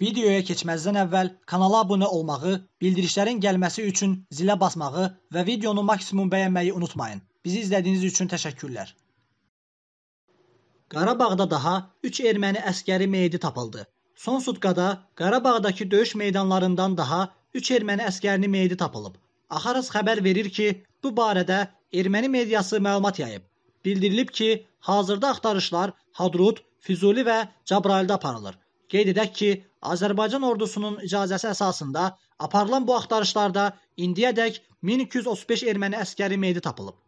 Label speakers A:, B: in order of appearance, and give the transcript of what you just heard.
A: Videoya keçməzdən əvvəl kanala abunə olmağı, bildirişlərin gəlməsi üçün zilə basmağı və videonu maksimum bəyənməyi unutmayın. Bizi izlədiyiniz üçün təşəkkürlər. Qarabağda daha 3 erməni əskəri meyidi tapıldı. Son sutqada Qarabağdakı döyüş meydanlarından daha 3 erməni əskərinin meyidi tapılıb. Axaras xəbər verir ki, bu barədə erməni mediası məlumat yayıb. Bildirilib ki, hazırda axtarışlar Hadrut, Füzuli və Cəbrayılda aparılır. Qeyd edək ki, Azərbaycan ordusunun icazəsi əsasında aparılan bu axtarışlarda indiyədək 1235 erməni əsgəri meyidi tapılıb.